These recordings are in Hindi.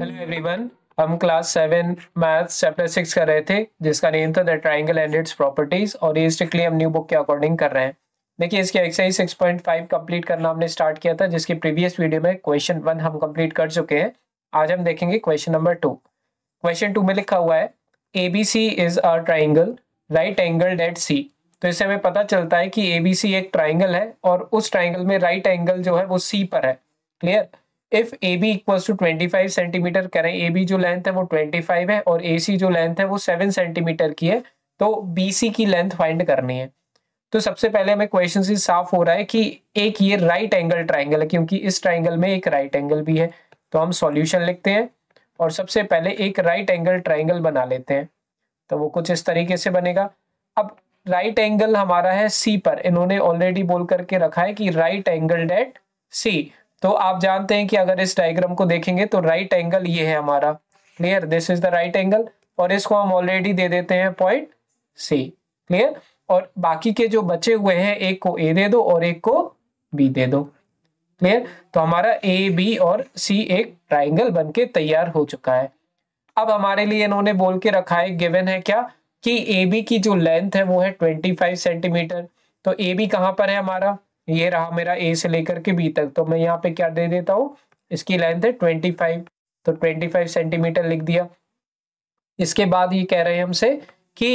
हेलो एवरीवन हम class seven maths chapter six कर रहे थे जिसका नेम था the triangle and its properties और ये स्ट्रिक्टली हम न्यू बुक के अकॉर्डिंग कर रहे हैं देखिए इसके एक्सरसाइज 6.5 कंप्लीट करना हमने स्टार्ट किया था जिसकी प्रीवियस वीडियो में क्वेश्चन वन हम कंप्लीट कर चुके हैं आज हम देखेंगे question number two question two में लिखा हुआ है A B C is a triangle right angle at C तो इससे हमें पता चलता है कि ए बी सी एक ट्राइंगल है और उस ट्राइंगल में राइट एंगल जो है वो सी पर है clear if A B equal to twenty five centimetre करें ए बी जो लेंथ है वो ट्वेंटी फाइव है और ए सी जो लेंथ है वो सेवन सेंटीमीटर की है तो बी सी की लेंथ फाइंड करनी है तो सबसे पहले हमें क्वेश्चन से साफ हो रहा है कि एक ये राइट एंगल ट्राइंगल है क्योंकि इस ट्राइंगल में एक राइट एंगल भी है तो हम सॉल्यूशन लिखते हैं और सबसे पहले एक राइट एंगल ट्राइंगल बना लेते हैं तो वो कुछ इस तरीके से बनेगा अब राइट एंगल हमारा है सी पर इन्होंने ऑलरेडी बोल करके रखा है कि राइट एंगल डेट सी तो आप जानते हैं कि अगर इस डायग्राम को देखेंगे तो राइट एंगल ये है हमारा clear this is the right angle और इसको हम ऑलरेडी दे देते हैं पॉइंट सी क्लियर और बाकी के जो बचे हुए हैं एक को ए दे दो और एक को बी दे दो क्लियर तो हमारा ए बी और सी एक ट्राइंगल बन के तैयार हो चुका है अब हमारे लिए इन्होंने बोल के रखा है गिवन है क्या कि ए बी की जो लेंथ है वो है ट्वेंटी फाइव सेंटीमीटर तो ए बी कहाँ पर है हमारा ये रहा मेरा ए से लेकर के बी तक तो मैं यहाँ पे क्या दे देता हूँ इसकी लेंथ है ट्वेंटी फाइव तो फाइव सेंटीमीटर लिख दिया इसके बाद ये कह रहे हैं हमसे कि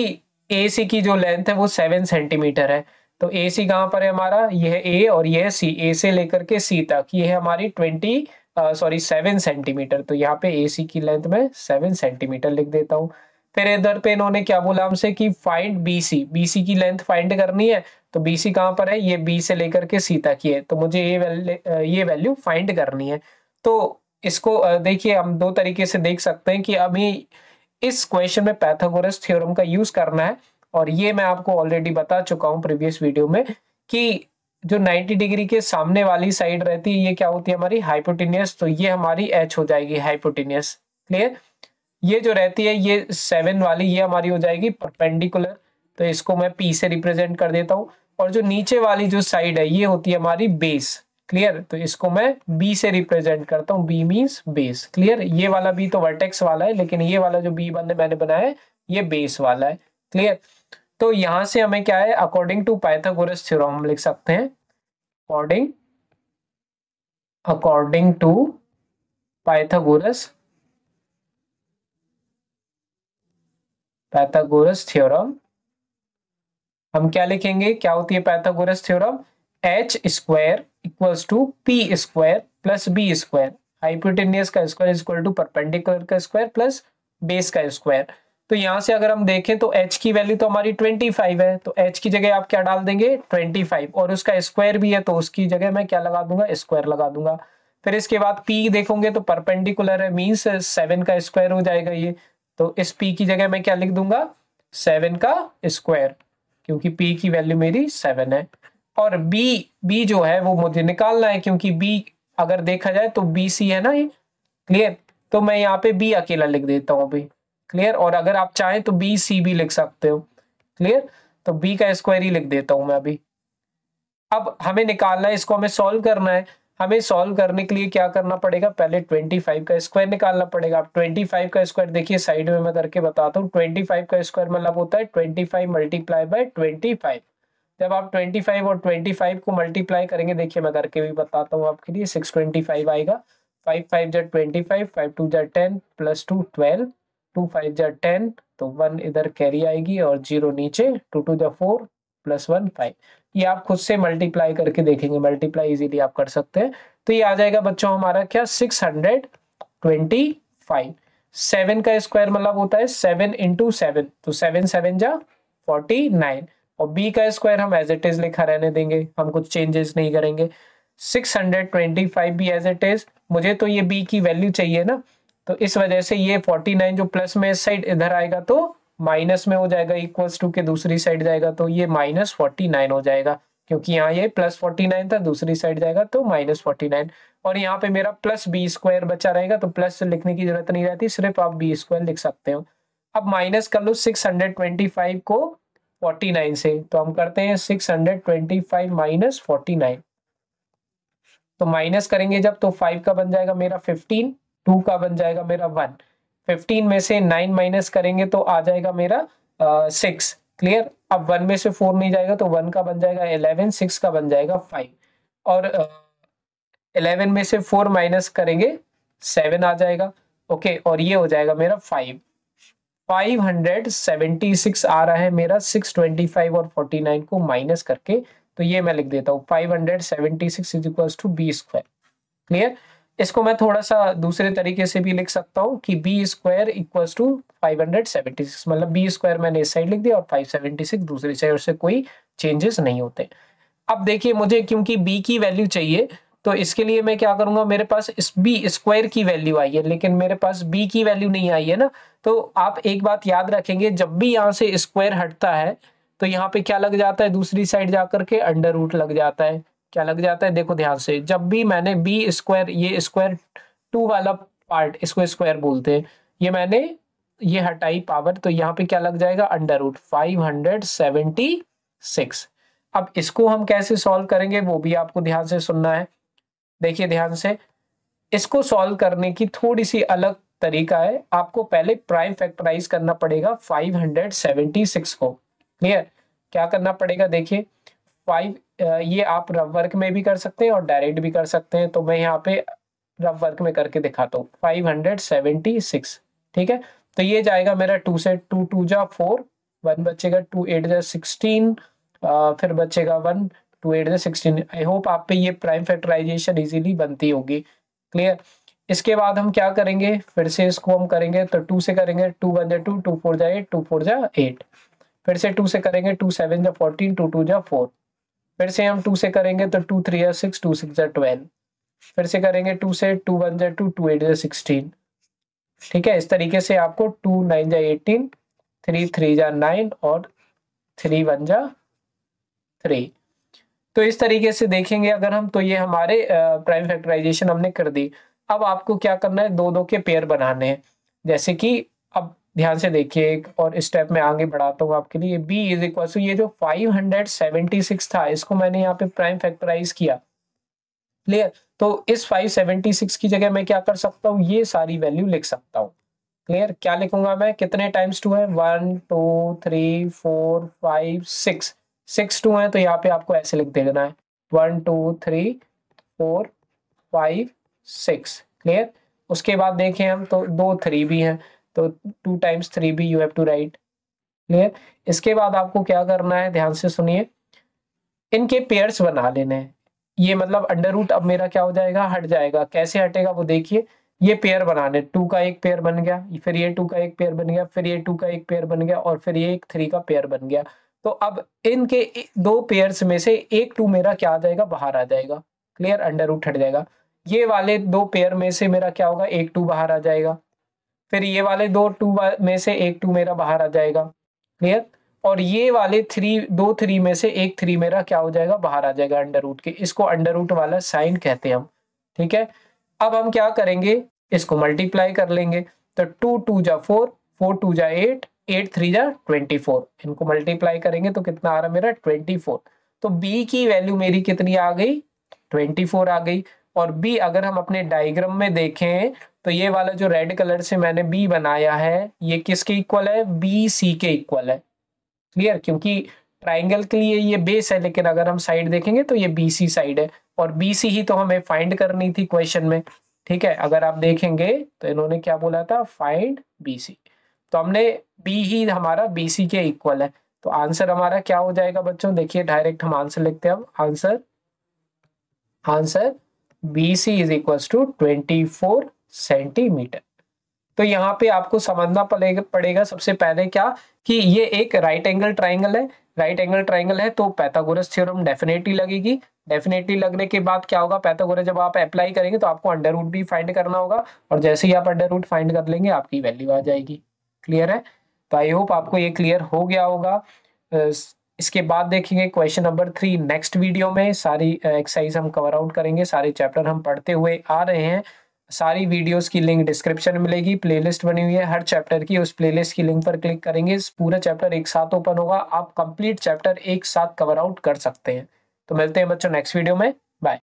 ए सी की जो लेंथ है वो सेवन सेंटीमीटर है तो ए सी कहाँ पर है हमारा ये है ए और ये है सी ए से लेकर के सी तक ये है हमारी ट्वेंटी सॉरी सेवन सेंटीमीटर तो यहाँ पे ए सी की लेंथ में सेवन सेंटीमीटर लिख देता हूँ फिर इधर पे इन्होंने क्या बोला हमसे कि फाइंड बीसी बीसी की लेंथ फाइंड करनी है तो बीसी कहाँ पर है ये बी से लेकर के सी तक ही है तो मुझे ये वैल्यू ये वैल्यू फाइंड करनी है तो इसको देखिए हम दो तरीके से देख सकते हैं कि अभी इस क्वेश्चन में पैथागोरस थ्योरम का यूज करना है और ये मैं आपको ऑलरेडी बता चुका हूँ प्रीवियस वीडियो में कि जो 90 डिग्री के सामने वाली साइड रहती है ये क्या होती है हमारी हाइपोटिनियस तो ये हमारी एच हो जाएगी हाइपोटिनियस क्लियर ये जो रहती है ये सेवन वाली ये हमारी हो जाएगी परपेंडिकुलर तो इसको मैं पी से रिप्रेजेंट कर देता हूँ और जो नीचे वाली जो साइड है ये होती है हमारी बेस क्लियर तो इसको मैं बी से रिप्रेजेंट करता हूँ बी मीन्स बेस क्लियर ये वाला बी तो वर्टेक्स वाला है लेकिन ये वाला जो बी बंद मैंने बनाया है ये बेस वाला है क्लियर तो यहां से हमें क्या है अकॉर्डिंग टू पाइथागोरस थ्योरम हम लिख सकते हैं according according to Pythagoras Pythagoras theorem हम क्या लिखेंगे क्या होती है Pythagoras theorem H square equals to P square plus B square hypotenuse का स्क्वायर इक्वल टू परपेंडिकुलर का स्क्वायर प्लस बेस का स्क्वायर तो यहां से अगर हम देखें तो h की वैल्यू तो हमारी 25 है तो h की जगह आप क्या डाल देंगे 25 और उसका स्क्वायर भी है तो उसकी जगह मैं क्या लगा दूंगा स्क्वायर लगा दूंगा फिर इसके बाद p देखोगे तो परपेंडिकुलर है मीन्स सेवन का स्क्वायर हो जाएगा ये तो इस p की जगह मैं क्या लिख दूंगा सेवन का स्क्वायर क्योंकि p की वैल्यू मेरी सेवन है और b b जो है वो मुझे निकालना है क्योंकि b अगर देखा जाए तो बी सी है ना ये क्लियर तो मैं यहाँ पे b अकेला लिख देता हूँ अभी क्लियर और अगर आप चाहें तो बी सी भी लिख सकते हो क्लियर तो बी का स्क्वायर ही लिख देता हूँ मैं अभी अब हमें निकालना है इसको हमें सॉल्व करना है हमें सॉल्व करने के लिए क्या करना पड़ेगा पहले 25 का स्क्वायर निकालना पड़ेगा आप 25 का स्क्वायर देखिए साइड में मैं करके बताता हूँ 25 का स्क्वायर मतलब होता है 25 मल्टीप्लाई बाय 25 जब आप 25 और 25 को मल्टीप्लाई करेंगे देखिए मैं करके भी बताता हूँ आपके लिए 625 आएगा फाइव फाइव जै ट्वेंटी फाइव फाइव टू जै ten plus two twelve two five जै टेन तो वन इधर कैरी आएगी और जीरो नीचे टू टू जै फोर प्लस वन फाइव ये आप खुद से मल्टीप्लाई करके देखेंगे मल्टीप्लाई इजीली आप कर सकते हैं तो ये आ जाएगा बच्चों हमारा क्या six hundred twenty five seven का स्क्वायर मतलब होता है सेवन इंटू सेवन तो सेवन सेवन जा फोर्टी नाइन और बी का स्क्वायर हम एज इट इज लिखा रहने देंगे हम कुछ चेंजेस नहीं करेंगे सिक्स हंड्रेड ट्वेंटी फाइव भी एज इट इज मुझे तो ये बी की वैल्यू चाहिए ना तो इस वजह से ये फोर्टी नाइन जो प्लस में इस साइड इधर आएगा तो माइनस में हो जाएगा इक्वल्स टू के दूसरी साइड जाएगा तो ये माइनस फोर्टी नाइन हो जाएगा क्योंकि यहाँ ये प्लस फोर्टी नाइन था दूसरी साइड जाएगा तो माइनस फोर्टी नाइन और यहाँ पे मेरा प्लस बी स्क्वायर बचा रहेगा तो प्लस लिखने की जरूरत नहीं रहती सिर्फ आप बी स्क्वायर लिख सकते हो अब माइनस कर लो सिक्स हंड्रेड ट्वेंटी फाइव को फोर्टी नाइन से तो हम करते हैं six hundred twenty five minus forty nine तो माइनस करेंगे जब तो फाइव का बन जाएगा मेरा फिफ्टीन टू का बन जाएगा मेरा वन 15 में से 9 माइनस करेंगे तो आ जाएगा मेरा सिक्स uh, क्लियर अब वन में से फोर नहीं जाएगा तो वन का बन जाएगा इलेवन सिक्स का बन जाएगा फाइव और इलेवन uh, में से फोर माइनस करेंगे सेवन आ जाएगा ओके okay, और ये हो जाएगा मेरा five five hundred seventy six आ रहा है मेरा सिक्स ट्वेंटी फाइव और फोर्टी नाइन को माइनस करके तो ये मैं लिख देता हूँ five hundred seventy six is equal to B square clear इसको मैं थोड़ा सा दूसरे तरीके से भी लिख सकता हूँ कि B square equals to five hundred seventy six मतलब बी स्क्वायर मैंने इस साइड लिख दिया और फाइव सेवेंटी सिक्स दूसरी साइड से कोई चेंजेस नहीं होते अब देखिए मुझे क्योंकि बी की वैल्यू चाहिए तो इसके लिए मैं क्या करूंगा मेरे पास इस बी स्क्वायर की वैल्यू आई है लेकिन मेरे पास बी की वैल्यू नहीं आई है ना तो आप एक बात याद रखेंगे जब भी यहाँ से स्क्वायर हटता है तो यहाँ पे क्या लग जाता है दूसरी साइड जा करके अंडर रूट लग जाता है क्या लग जाता है देखो ध्यान से जब भी मैंने बी स्क्वायर ये स्क्वायर टू वाला पार्ट इसको स्क्वायर बोलते हैं ये मैंने ये हटाई पावर तो यहाँ पे क्या लग जाएगा under root five hundred seventy six अब इसको हम कैसे सॉल्व करेंगे वो भी आपको ध्यान से सुनना है देखिए ध्यान से इसको सॉल्व करने की थोड़ी सी अलग तरीका है आपको पहले प्राइम फैक्टराइज करना पड़ेगा 576 को क्लियर क्या करना पड़ेगा देखिए 5 ये आप रफ वर्क में भी कर सकते हैं और डायरेक्ट भी कर सकते हैं तो मैं यहाँ पे रफ वर्क में करके दिखाता हूँ फाइव हंड्रेड सेवेंटी सिक्स ठीक है तो ये जाएगा मेरा टू से टू टू जा फोर वन बचेगा टू एट जा सिक्सटीन फिर बचेगा वन टू एट जा सिक्सटीन आई होप आप पे ये प्राइम फैक्टराइजेशन इजीली बनती होगी क्लियर इसके बाद हम क्या करेंगे फिर से इसको हम करेंगे तो टू से करेंगे टू वन जा टू टू फोर जा एट टू फोर जा एट फिर से टू से करेंगे टू सेवन जा फोर्टीन टू टू जा फोर फिर से हम टू से करेंगे तो टू थ्री या सिक्स टू सिक्स या ट्वेल्व फिर से करेंगे टू से टू वन जै टू टू एट या सिक्सटीन ठीक है इस तरीके से आपको टू नाइन जै एटीन थ्री थ्री जै नाइन और थ्री वन या थ्री तो इस तरीके से देखेंगे अगर हम तो ये हमारे प्राइम फैक्टराइजेशन हमने कर दी अब आपको क्या करना है दो दो के पेयर बनाने हैं जैसे कि अब ध्यान से देखिए और स्टेप में आगे बढ़ाता हूँ आपके लिए बी इज इक्वल टू ये जो 576 था इसको मैंने यहाँ पे प्राइम फैक्टराइज किया क्लियर तो इस 576 की जगह मैं क्या कर सकता हूँ ये सारी वैल्यू लिख सकता हूँ क्लियर क्या लिखूंगा मैं कितने टाइम्स टू है one two three four five six six two है तो यहाँ पे आपको ऐसे लिख देना है one two three four five six clear उसके बाद देखें हम तो दो थ्री भी हैं तो टू टाइम्स थ्री भी you have two right clear इसके बाद आपको क्या करना है ध्यान से सुनिए इनके पेयर्स बना लेने हैं ये मतलब अंडर रूट अब मेरा क्या हो जाएगा हट जाएगा कैसे हटेगा वो देखिए ये पेयर बनाने टू का एक पेयर बन गया फिर ये टू का एक पेयर बन गया फिर ये टू का एक पेयर बन गया और फिर ये एक थ्री का पेयर बन गया तो अब इनके दो पेयर्स में से एक टू मेरा क्या आ जाएगा बाहर आ जाएगा क्लियर अंडर रूट हट जाएगा ये वाले दो पेयर में से मेरा क्या होगा एक टू बाहर आ जाएगा फिर ये वाले दो टू में से एक टू मेरा बाहर आ जाएगा क्लियर और ये वाले थ्री दो थ्री में से एक थ्री मेरा क्या हो जाएगा बाहर आ जाएगा अंडर रूट के इसको अंडर रूट वाला साइन कहते हैं हम ठीक है अब हम क्या करेंगे इसको मल्टीप्लाई कर लेंगे तो टू टू जा फोर फोर टू जा एट एट थ्री जा ट्वेंटी फोर इनको मल्टीप्लाई करेंगे तो कितना आ रहा मेरा ट्वेंटी फोर तो बी की वैल्यू मेरी कितनी आ गई ट्वेंटी फोर आ गई और बी अगर हम अपने डायग्राम में देखें तो ये वाला जो रेड कलर से मैंने बी बनाया है ये किसके इक्वल है बी सी के इक्वल है क्लियर क्योंकि ट्राइंगल के लिए ये बेस है लेकिन अगर हम साइड देखेंगे तो ये बी सी साइड है और बी सी ही तो हमें फाइंड करनी थी क्वेश्चन में ठीक है अगर आप देखेंगे तो इन्होंने क्या बोला था फाइंड बी सी तो हमने बी ही हमारा बी सी के इक्वल है तो आंसर हमारा क्या हो जाएगा बच्चों देखिए डायरेक्ट हम आंसर लिखते हैं अब answer answer B C is equal to twenty four centimetre तो यहाँ पे आपको समझना पड़ेगा सबसे पहले क्या कि ये एक राइट एंगल ट्राइंगल है राइट एंगल ट्राइंगल है तो पैथागोरस थ्योरम डेफिनेटली लगेगी डेफिनेटली लगने के बाद क्या होगा पैथागोरस जब आप अप्लाई करेंगे तो आपको अंडर रूट भी फाइंड करना होगा और जैसे ही आप अंडर रूट फाइंड कर लेंगे आपकी वैल्यू आ जाएगी क्लियर है तो आई होप आपको ये क्लियर हो गया होगा इसके बाद देखेंगे question number three next video में सारी एक्सरसाइज हम कवर आउट करेंगे सारे चैप्टर हम पढ़ते हुए आ रहे हैं सारी वीडियोस की लिंक डिस्क्रिप्शन में मिलेगी प्लेलिस्ट बनी हुई है हर चैप्टर की उस प्लेलिस्ट की लिंक पर क्लिक करेंगे पूरा चैप्टर एक साथ ओपन होगा आप कंप्लीट चैप्टर एक साथ कवर आउट कर सकते हैं तो मिलते हैं बच्चों नेक्स्ट वीडियो में बाय